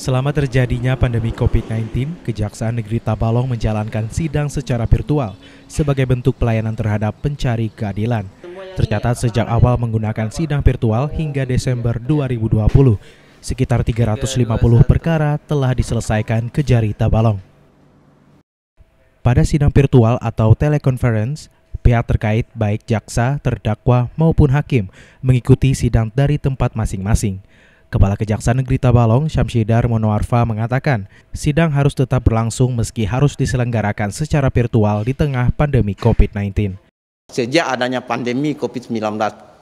Selama terjadinya pandemi COVID-19, Kejaksaan Negeri Tabalong menjalankan sidang secara virtual sebagai bentuk pelayanan terhadap pencari keadilan. Tercatat sejak awal menggunakan sidang virtual hingga Desember 2020, sekitar 350 perkara telah diselesaikan ke jari Tabalong. Pada sidang virtual atau telekonferensi, pihak terkait baik jaksa, terdakwa maupun hakim mengikuti sidang dari tempat masing-masing. Kepala Kejaksaan Negeri Tabalong, Syamsidar Monoarfa mengatakan, sidang harus tetap berlangsung meski harus diselenggarakan secara virtual di tengah pandemi COVID-19. Sejak adanya pandemi COVID-19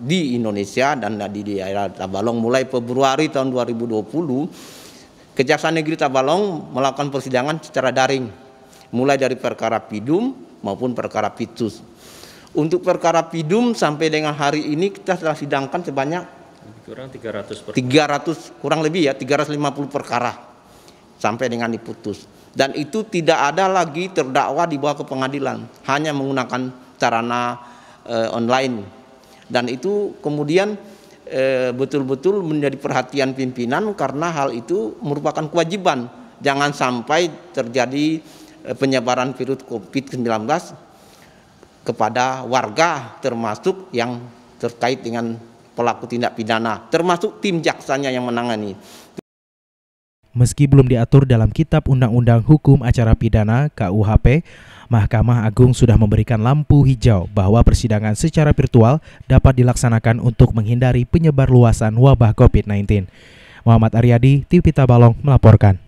di Indonesia dan di daerah Tabalong mulai Februari tahun 2020, Kejaksaan Negeri Tabalong melakukan persidangan secara daring, mulai dari perkara pidum maupun perkara pitus. Untuk perkara pidum sampai dengan hari ini kita telah sidangkan sebanyak Kurang 300 per 300 kurang lebih ya 350 perkara sampai dengan diputus. Dan itu tidak ada lagi terdakwa dibawa ke pengadilan, hanya menggunakan sarana e, online. Dan itu kemudian eh, betul-betul menjadi perhatian pimpinan karena hal itu merupakan kewajiban. Jangan sampai terjadi eh, penyebaran virus COVID-19 kepada warga termasuk yang terkait dengan pelaku tindak pidana, termasuk tim jaksanya yang menangani. Meski belum diatur dalam Kitab Undang-Undang Hukum Acara Pidana (KUHP), Mahkamah Agung sudah memberikan lampu hijau bahwa persidangan secara virtual dapat dilaksanakan untuk menghindari penyebar luasan wabah COVID-19. Muhammad Aryadi, Tipita Balong melaporkan.